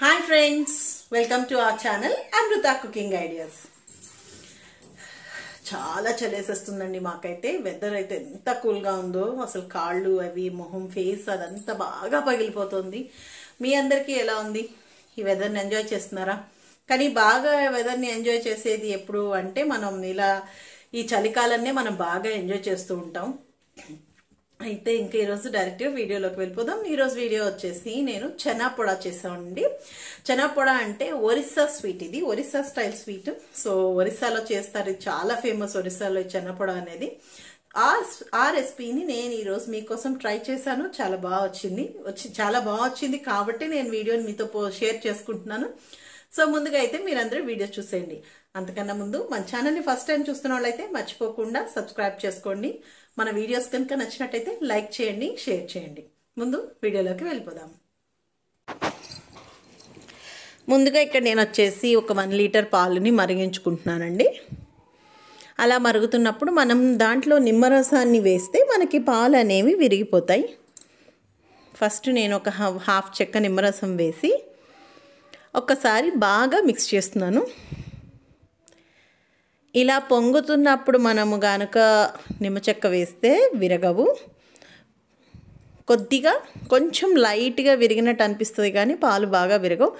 hi friends welcome to our channel Amrutha cooking ideas చాలా చలేసేస్తుందండి మాకైతే వెదర్ అయితే ఎంత కూల్గా ఉందో అసలు కాళ్ళు అవి మొహం ఫేస్ అదంతా బాగా పగిలిపోతుంది మీ అందరికీ ఎలా ఉంది ఈ వెదర్ని ఎంజాయ్ చేస్తున్నారా కానీ బాగా వెదర్ని ఎంజాయ్ చేసేది ఎప్పుడు అంటే మనం ఇలా ఈ చలికాలన్నే మనం బాగా ఎంజాయ్ చేస్తూ ఉంటాం అయితే ఇంకా ఈరోజు డైరెక్ట్గా వీడియోలోకి వెళ్ళిపోదాం ఈరోజు వీడియో వచ్చేసి నేను చెనాపొడా చేసామండి చెనాపొడా అంటే ఒరిస్సా స్వీట్ ఇది ఒరిస్సా స్టైల్ స్వీట్ సో ఒరిస్సాలో చేస్తారు చాలా ఫేమస్ ఒరిస్సాలో చెనాపొడా అనేది ఆ ఆ రెసిపీని నేను ఈరోజు మీకోసం ట్రై చేశాను చాలా బాగా వచ్చింది వచ్చి చాలా బాగా వచ్చింది కాబట్టి నేను వీడియోని మీతో షేర్ చేసుకుంటున్నాను సో ముందుగా అయితే మీరందరూ వీడియో చూసేయండి అంతకన్నా ముందు మన ఛానల్ని ఫస్ట్ టైం చూస్తున్న వాళ్ళైతే మర్చిపోకుండా సబ్స్క్రైబ్ చేసుకోండి మన వీడియోస్ కనుక నచ్చినట్టయితే లైక్ చేయండి షేర్ చేయండి ముందు వీడియోలోకి వెళ్ళిపోదాం ముందుగా ఇక్కడ నేను వచ్చేసి ఒక వన్ లీటర్ పాలుని మరిగించుకుంటున్నానండి అలా మరుగుతున్నప్పుడు మనం దాంట్లో నిమ్మరసాన్ని వేస్తే మనకి పాలు అనేవి విరిగిపోతాయి ఫస్ట్ నేను ఒక హాఫ్ చెక్క నిమ్మరసం వేసి ఒక్కసారి బాగా మిక్స్ చేస్తున్నాను ఇలా పొంగుతున్నప్పుడు మనము గనక నిమ్మచెక్క వేస్తే విరగవు కొద్దిగా కొంచెం లైట్గా విరిగినట్టు అనిపిస్తుంది కానీ పాలు బాగా విరగవు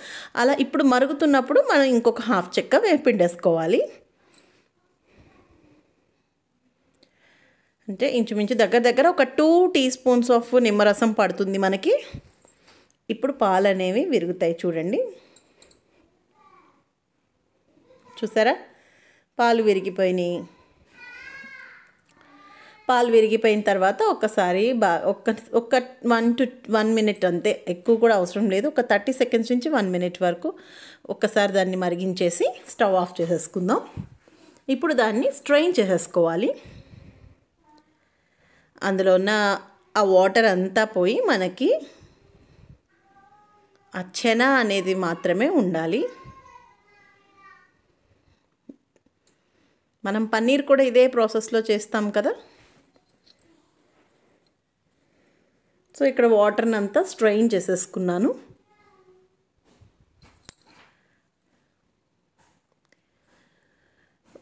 అలా ఇప్పుడు మరుగుతున్నప్పుడు మనం ఇంకొక హాఫ్ చెక్క వేపిండేసుకోవాలి అంటే ఇంచుమించు దగ్గర దగ్గర ఒక టూ టీ స్పూన్స్ ఆఫ్ నిమ్మరసం పడుతుంది మనకి ఇప్పుడు పాలు అనేవి విరుగుతాయి చూడండి చూసారా పాలు విరిగిపోయినాయి పాలు విరిగిపోయిన తర్వాత ఒక్కసారి బా ఒక్క ఒక్క వన్ టు వన్ మినిట్ అంతే ఎక్కువ కూడా అవసరం లేదు ఒక థర్టీ సెకండ్స్ నుంచి వన్ మినిట్ వరకు ఒక్కసారి దాన్ని మరిగించేసి స్టవ్ ఆఫ్ చేసేసుకుందాం ఇప్పుడు దాన్ని స్ట్రెయిన్ చేసేసుకోవాలి అందులో ఉన్న ఆ వాటర్ అంతా పోయి మనకి ఆ చెన అనేది మాత్రమే ఉండాలి మనం పన్నీర్ కూడా ఇదే ప్రాసెస్లో చేస్తాం కదా సో ఇక్కడ వాటర్ని అంతా స్ట్రెయిన్ చేసేసుకున్నాను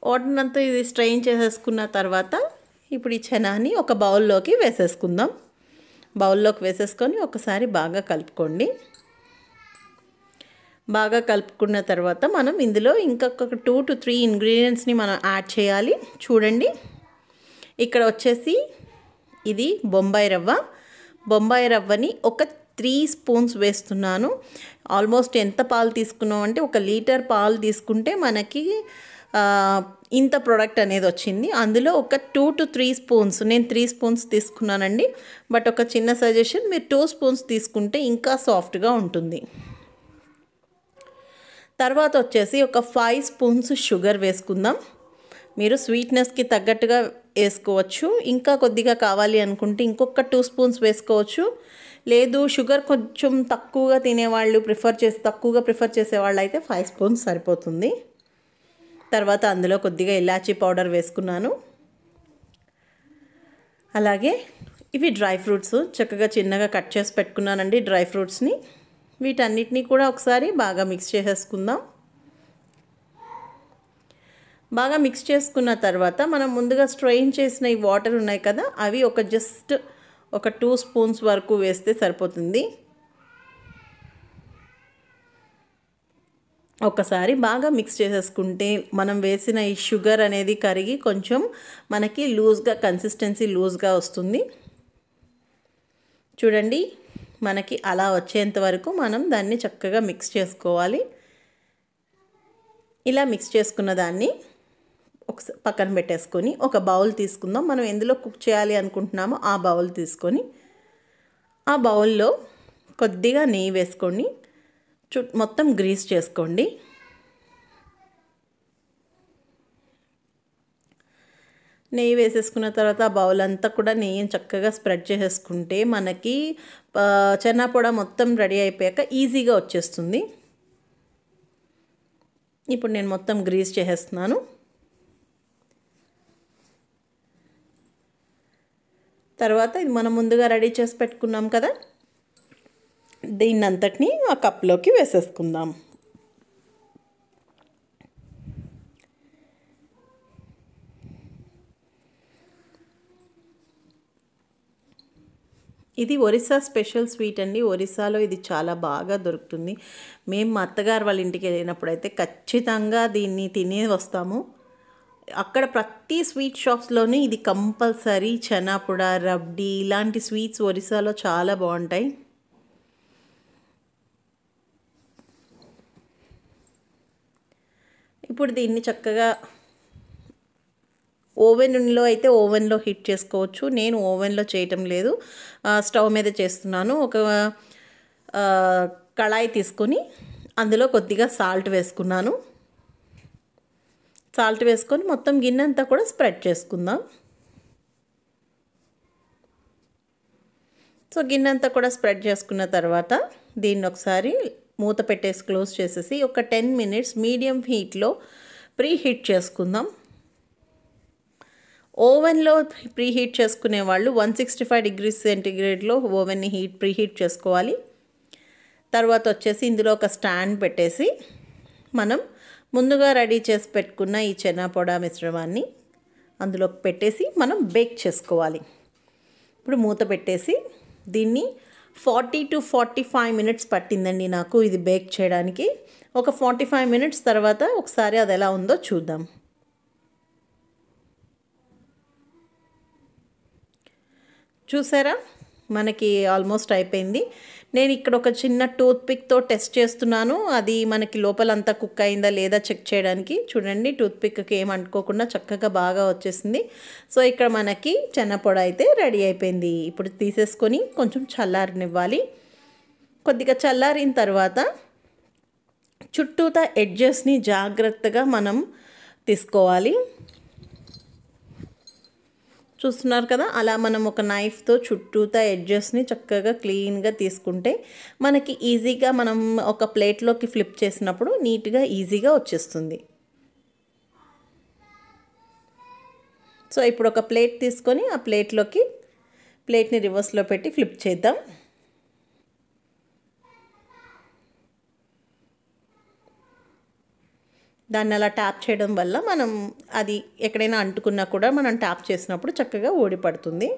వాటర్ని అంతా ఇది స్ట్రెయిన్ చేసేసుకున్న తర్వాత ఇప్పుడు ఈ చెనాని ఒక బౌల్లోకి వేసేసుకుందాం బౌల్లోకి వేసేసుకొని ఒకసారి బాగా కలుపుకోండి బాగా కలుపుకున్న తర్వాత మనం ఇందులో ఇంకొక టూ టు త్రీ ఇంగ్రీడియంట్స్ని మనం యాడ్ చేయాలి చూడండి ఇక్కడ వచ్చేసి ఇది బొంబాయి రవ్వ బొంబాయి రవ్వని ఒక త్రీ స్పూన్స్ వేస్తున్నాను ఆల్మోస్ట్ ఎంత పాలు తీసుకున్నాం అంటే ఒక లీటర్ పాలు తీసుకుంటే మనకి ఇంత ప్రోడక్ట్ అనేది వచ్చింది అందులో ఒక టూ టు త్రీ స్పూన్స్ నేను త్రీ స్పూన్స్ తీసుకున్నానండి బట్ ఒక చిన్న సజెషన్ మీరు టూ స్పూన్స్ తీసుకుంటే ఇంకా సాఫ్ట్గా ఉంటుంది తర్వాత వచ్చేసి ఒక ఫైవ్ స్పూన్స్ షుగర్ వేసుకుందాం మీరు స్వీట్నెస్కి తగ్గట్టుగా వేసుకోవచ్చు ఇంకా కొద్దిగా కావాలి అనుకుంటే ఇంకొక టూ స్పూన్స్ వేసుకోవచ్చు లేదు షుగర్ కొంచెం తక్కువగా తినేవాళ్ళు ప్రిఫర్ చేసి తక్కువగా ప్రిఫర్ చేసేవాళ్ళు అయితే ఫైవ్ స్పూన్స్ సరిపోతుంది తర్వాత అందులో కొద్దిగా ఇలాచి పౌడర్ వేసుకున్నాను అలాగే ఇవి డ్రై ఫ్రూట్స్ చక్కగా చిన్నగా కట్ చేసి పెట్టుకున్నానండి డ్రై ఫ్రూట్స్ని వీటన్నిటినీ కూడా ఒకసారి బాగా మిక్స్ చేసేసుకుందాం బాగా మిక్స్ చేసుకున్న తర్వాత మనం ముందుగా స్ట్రెయిన్ చేసిన ఈ వాటర్ ఉన్నాయి కదా అవి ఒక జస్ట్ ఒక టూ స్పూన్స్ వరకు వేస్తే సరిపోతుంది ఒకసారి బాగా మిక్స్ చేసేసుకుంటే మనం వేసిన ఈ షుగర్ అనేది కరిగి కొంచెం మనకి లూజ్గా కన్సిస్టెన్సీ లూజ్గా వస్తుంది చూడండి మనకి అలా వచ్చేంత వరకు మనం దాన్ని చక్కగా మిక్స్ చేసుకోవాలి ఇలా మిక్స్ చేసుకున్న దాన్ని ఒకసారి పక్కన పెట్టేసుకొని ఒక బౌల్ తీసుకుందాం మనం ఎందులో కుక్ చేయాలి అనుకుంటున్నామో ఆ బౌల్ తీసుకొని ఆ బౌల్లో కొద్దిగా నెయ్యి వేసుకొని చు మొత్తం గ్రీస్ చేసుకోండి నెయ్యి వేసేసుకున్న తర్వాత ఆ బౌల్ అంతా కూడా నెయ్యి చక్కగా స్ప్రెడ్ చేసేసుకుంటే మనకి చెన్నపొడ మొత్తం రెడీ అయిపోయాక ఈజీగా వచ్చేస్తుంది ఇప్పుడు నేను మొత్తం గ్రీస్ చేసేస్తున్నాను తర్వాత ఇది మనం ముందుగా రెడీ చేసి పెట్టుకున్నాం కదా దీన్నంతటిని ఆ కప్లోకి వేసేసుకుందాం ఇది ఒరిస్సా స్పెషల్ స్వీట్ అండి ఒరిస్సాలో ఇది చాలా బాగా దొరుకుతుంది మేము మా అత్తగారు వాళ్ళ ఇంటికి వెళ్ళినప్పుడు అయితే ఖచ్చితంగా దీన్ని తినే వస్తాము అక్కడ ప్రతి స్వీట్ షాప్స్లోనూ ఇది కంపల్సరీ చెనాపుడ రబ్డి ఇలాంటి స్వీట్స్ ఒరిస్సాలో చాలా బాగుంటాయి ఇప్పుడు దీన్ని చక్కగా ఓవెన్లో అయితే ఓవెన్లో హీట్ చేసుకోవచ్చు నేను ఓవెన్లో చేయటం లేదు స్టవ్ మీద చేస్తున్నాను ఒక కళాయి తీసుకొని అందులో కొద్దిగా సాల్ట్ వేసుకున్నాను సాల్ట్ వేసుకొని మొత్తం గిన్నె అంతా కూడా స్ప్రెడ్ చేసుకుందాం సో గిన్నె అంతా కూడా స్ప్రెడ్ చేసుకున్న తర్వాత దీన్ని ఒకసారి మూత పెట్టేసి క్లోజ్ చేసేసి ఒక టెన్ మినిట్స్ మీడియం హీట్లో ప్రీ హీట్ చేసుకుందాం ఓవెన్లో ప్రీహీట్ చేసుకునే వాళ్ళు వన్ సిక్స్టీ ఫైవ్ డిగ్రీస్ సెంటిగ్రేడ్లో ఓవెన్ని హీట్ ప్రీహీట్ చేసుకోవాలి తర్వాత వచ్చేసి ఇందులో ఒక స్టాండ్ పెట్టేసి మనం ముందుగా రెడీ చేసి పెట్టుకున్న ఈ పొడా మిశ్రమాన్ని అందులో పెట్టేసి మనం బేక్ చేసుకోవాలి ఇప్పుడు మూత పెట్టేసి దీన్ని forty to forty five minutes పట్టిందండి నాకు ఇది బేక్ చేయడానికి ఒక ఫార్టీ ఫైవ్ మినిట్స్ తర్వాత ఒకసారి అది ఎలా ఉందో చూద్దాం చూసారా మనకి ఆల్మోస్ట్ అయిపోయింది నేను ఇక్కడ ఒక చిన్న టూత్ పిక్తో టెస్ట్ చేస్తున్నాను అది మనకి లోపలంతా కుక్ అయిందా లేదా చెక్ చేయడానికి చూడండి టూత్ పిక్కి ఏం అనుకోకుండా చక్కగా బాగా వచ్చేసింది సో ఇక్కడ మనకి చెన్నపొడ అయితే రెడీ అయిపోయింది ఇప్పుడు తీసేసుకొని కొంచెం చల్లారనివ్వాలి కొద్దిగా చల్లారిన తర్వాత చుట్టూతా ఎడ్జెస్ని జాగ్రత్తగా మనం తీసుకోవాలి చూస్తున్నారు కదా అలా మనం ఒక నైఫ్తో చుట్టూతా ఎడ్జెస్ని చక్కగా క్లీన్గా తీసుకుంటే మనకి ఈజీగా మనం ఒక ప్లేట్లోకి ఫ్లిప్ చేసినప్పుడు నీట్గా ఈజీగా వచ్చేస్తుంది సో ఇప్పుడు ఒక ప్లేట్ తీసుకొని ఆ ప్లేట్లోకి ప్లేట్ని రివర్స్లో పెట్టి ఫ్లిప్ చేద్దాం దాన్ని అలా ట్యాప్ చేయడం వల్ల మనం అది ఎక్కడైనా అంటుకున్నా కూడా మనం ట్యాప్ చేసినప్పుడు చక్కగా ఓడిపడుతుంది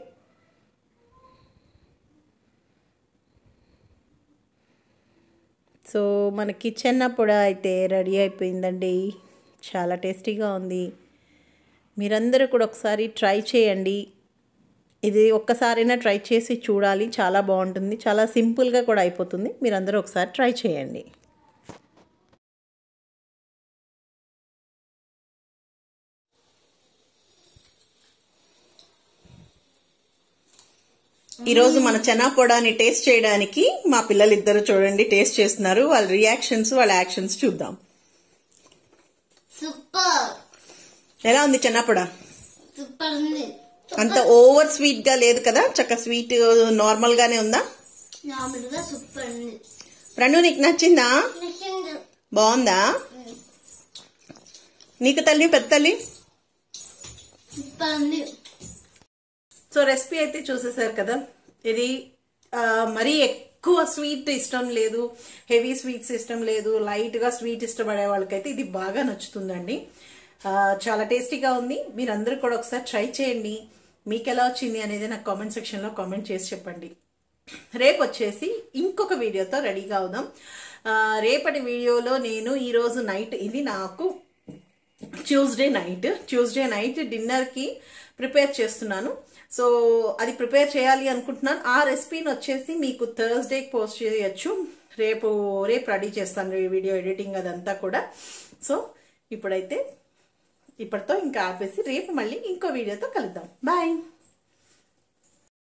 సో మన కిచెన్ అప్పుడు అయితే రెడీ అయిపోయిందండి చాలా టేస్టీగా ఉంది మీరందరూ కూడా ఒకసారి ట్రై చేయండి ఇది ఒక్కసారైనా ట్రై చేసి చూడాలి చాలా బాగుంటుంది చాలా సింపుల్గా కూడా అయిపోతుంది మీరందరూ ఒకసారి ట్రై చేయండి ఈరోజు మన చనా టేస్ట్ చేయడానికి మా పిల్లలు ఇద్దరు చూడండి టేస్ట్ చేస్తున్నారు వాళ్ళ రియాక్షన్స్ వాళ్ళ యాక్షన్స్ చూద్దాం ఎలా ఉంది చనా పొడా అంత ఓవర్ స్వీట్ గా లేదు కదా చక్క స్వీట్ నార్మల్ గానే ఉందా నార్మల్ ప్రణు నీకు నచ్చిందా బాగుందా నీకు తల్లి పెద్ద తల్లి సో రెసిపీ అయితే చూసేసారు కదా ఇది మరీ ఎక్కువ స్వీట్ ఇష్టం లేదు హెవీ స్వీట్స్ ఇష్టం లేదు లైట్గా స్వీట్ ఇష్టపడే వాళ్ళకైతే ఇది బాగా నచ్చుతుందండి చాలా టేస్టీగా ఉంది మీరందరూ కూడా ఒకసారి ట్రై చేయండి మీకు ఎలా వచ్చింది అనేది నాకు కామెంట్ సెక్షన్లో కామెంట్ చేసి చెప్పండి రేపు వచ్చేసి ఇంకొక వీడియోతో రెడీగా అవుదాం రేపటి వీడియోలో నేను ఈరోజు నైట్ ఇది నాకు ట్యూస్డే నైట్ ట్యూస్డే నైట్ డిన్నర్కి ప్రిపేర్ చేస్తున్నాను సో అది ప్రిపేర్ చేయాలి అనుకుంటున్నాను ఆ రెసిపీని వచ్చేసి మీకు థర్స్డేకి పోస్ట్ చేయొచ్చు రేపు రేపు రెడీ చేస్తాను వీడియో ఎడిటింగ్ అదంతా కూడా సో ఇప్పుడైతే ఇప్పటితో ఇంకా ఆపేసి రేపు మళ్ళీ ఇంకో వీడియోతో కలుద్దాం బాయ్